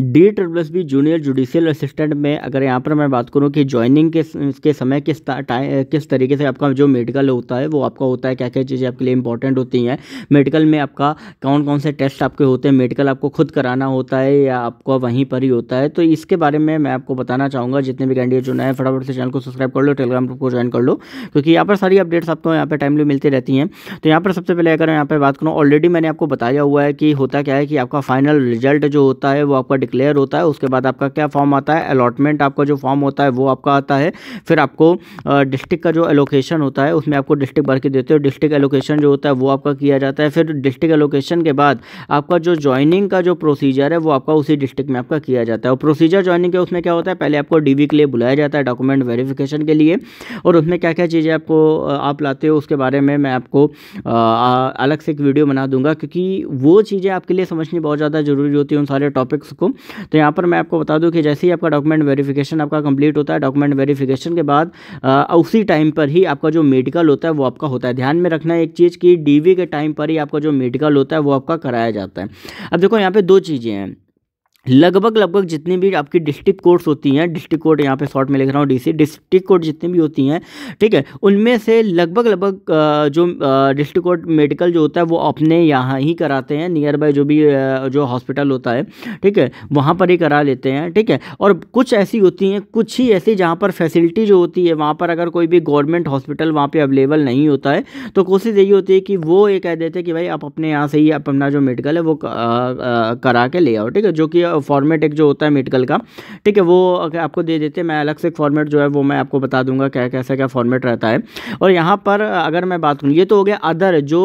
D triple S B junior judicial assistant में अगर यहाँ पर मैं बात करूँ कि ज्वाइनिंग के के समय किस टाइम किस तरीके से आपका जो मेडिकल होता है वो आपका होता है क्या क्या चीज़ें आपके लिए इंपॉर्टेंट होती हैं मेडिकल में आपका कौन कौन से टेस्ट आपके होते हैं मेडिकल आपको खुद कराना होता है या आपको वहीं पर ही होता है तो इसके बारे में मैं आपको बताना चाहूँगा जितने भी कैंडिडेट जो नए फटाफट से चैनल को सब्सक्राइब कर लो टेलीग्राम ग्रुप को ज्वाइन कर लो क्योंकि यहाँ पर सारी अपडेट्स आपको यहाँ पर टाइमली मिलती रहती हैं तो यहाँ पर सबसे पहले अगर यहाँ पर बात करूँ ऑलरेडी मैंने आपको बताया हुआ है कि होता क्या है कि आपका फाइनल रिजल्ट जो होता है वो आपका डिक्लेयर होता है उसके बाद आपका क्या फॉर्म आता है अलॉटमेंट आपका जो फॉर्म होता है वो आपका आता है फिर आपको डिस्ट्रिक्ट का जो एलोकेशन होता है उसमें आपको डिस्ट्रिक्ट भर के देते हो डिस्ट्रिक्ट एलोकेशन जो होता है वो आपका किया जाता है फिर डिस्ट्रिक्ट एलोकेशन के बाद आपका जो ज्वाइनिंग का जो प्रोसीजर है वो आपका उसी डिस्ट्रिक्ट में आपका किया जाता है और प्रोसीजर ज्वाइनिंग के उसमें क्या होता है पहले आपको डी के लिए बुलाया जाता है डॉक्यूमेंट वेरीफिकेशन के लिए और उसमें क्या क्या चीज़ें आपको आप लाते हो उसके बारे में मैं आपको अलग से एक वीडियो बना दूंगा क्योंकि वो चीज़ें आपके लिए समझनी बहुत ज़्यादा ज़रूरी होती है उन सारे टॉपिक्स को तो यहाँ पर मैं आपको बता दूँ कि जैसे ही आपका डॉक्यूमेंट वेरिफिकेशन आपका कंप्लीट होता है डॉक्यूमेंट वेरीफिकेशन के बाद आ, उसी टाइम पर ही आपका जो मेडिकल होता है वो आपका होता है ध्यान में रखना एक चीज़ कि डी के टाइम पर ही आपका जो मेडिकल होता है वो आपका कराया जाता है अब देखो यहाँ पर दो चीज़ें हैं लगभग लगभग जितनी भी आपकी डिस्ट्रिक्ट कोर्ट्स होती हैं डिस्ट्रिक्ट कोर्ट यहाँ पे शॉर्ट में लिख रहा हूँ डीसी डिस्ट्रिक्ट कोर्ट जितनी भी होती हैं ठीक है उनमें से लगभग लगभग जो डिस्ट्रिक्ट कोर्ट मेडिकल जो होता है वो अपने यहाँ ही कराते हैं नियर बाय जो भी जो हॉस्पिटल होता है ठीक है वहाँ पर ही करा लेते हैं ठीक है और कुछ ऐसी होती हैं कुछ ही ऐसी जहाँ पर फैसिलिटी जो होती है वहाँ पर अगर कोई भी गवर्नमेंट हॉस्पिटल वहाँ पर अवेलेबल नहीं होता है तो कोशिश यही होती है कि वो ये कह देते हैं कि भाई आप अपने यहाँ से ही आप अपना जो मेडिकल है वो करा के ले आओ ठीक है जो कि फॉर्मेट एक जो होता है मेडिकल का ठीक है वो आपको दे देते हैं मैं अलग से फॉर्मेट जो है वो मैं आपको बता दूंगा क्या कैसा क्या फॉर्मेट रहता है और यहाँ पर अगर मैं बात करूँ ये तो हो गया अदर जो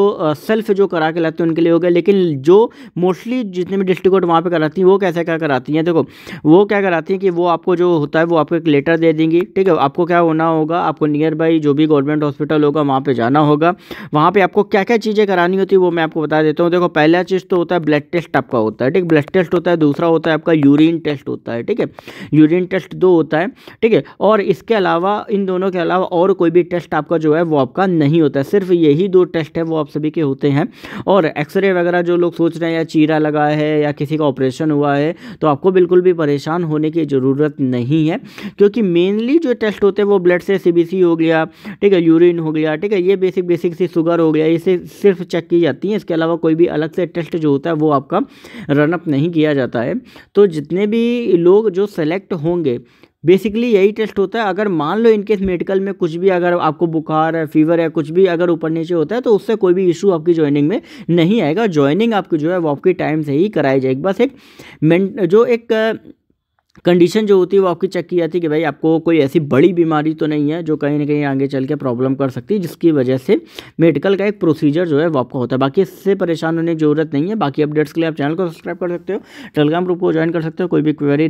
सेल्फ जो करा के लाते हैं उनके लिए हो गया लेकिन जो मोस्टली जितने भी डिस्ट्रिक्ट कोर्ट वहाँ पर कराती हैं वो कैसे क्या कराती हैं देखो वो क्या कराती हैं कि वो आपको जो होता है वो आपको एक लेटर दे देंगी ठीक है आपको क्या होना होगा आपको नियर बाई जो भी गवर्नमेंट हॉस्पिटल होगा वहाँ पर जाना होगा वहाँ पर आपको क्या क्या चीज़ें करानी होती है वो मैं आपको बता देता हूँ देखो पहला चीज़ तो होता है ब्लड टेस्ट आपका होता है ठीक ब्लड टेस्ट होता है दूसरा होता है आपका यूरिन टेस्ट होता है ठीक है यूरिन टेस्ट दो होता है ठीक है और इसके अलावा इन दोनों के अलावा और कोई भी टेस्ट आपका जो है वो आपका नहीं होता है सिर्फ यही दो टेस्ट है वो आप सभी के होते हैं और एक्सरे वगैरह जो लोग सोच रहे हैं या चीरा लगा है या किसी का ऑपरेशन हुआ है तो आपको बिल्कुल भी परेशान होने की ज़रूरत नहीं है क्योंकि मेनली जो टेस्ट होते हैं वो ब्लड से सी हो गया ठीक है यूरिन हो गया ठीक है ये बेसिक बेसिक सी शुगर हो गया इसे सिर्फ चेक की जाती है इसके अलावा कोई भी अलग से टेस्ट जो होता है वो आपका रनअप नहीं किया जाता है तो जितने भी लोग जो सेलेक्ट होंगे बेसिकली यही टेस्ट होता है अगर मान लो इनकेस मेडिकल में कुछ भी अगर आपको बुखार है फीवर है कुछ भी अगर ऊपर नीचे होता है तो उससे कोई भी इशू आपकी ज्वाइनिंग में नहीं आएगा ज्वाइनिंग आपकी जो है वो आपकी टाइम से ही कराई जाएगी बस एक जो एक कंडीशन जो होती है वो आपकी चेक की जाती है कि भाई आपको कोई ऐसी बड़ी बीमारी तो नहीं है जो कहीं ना कहीं आगे चल के प्रॉब्लम कर सकती है जिसकी वजह से मेडिकल का एक प्रोसीजर जो है वो आपका होता है बाकी इससे परेशान होने की जरूरत नहीं है बाकी अपडेट्स के लिए आप चैनल को सब्सक्राइब कर सकते हो टेलीग्राम ग्रुप को ज्वाइन कर सकते हो कोई भी क्वेरी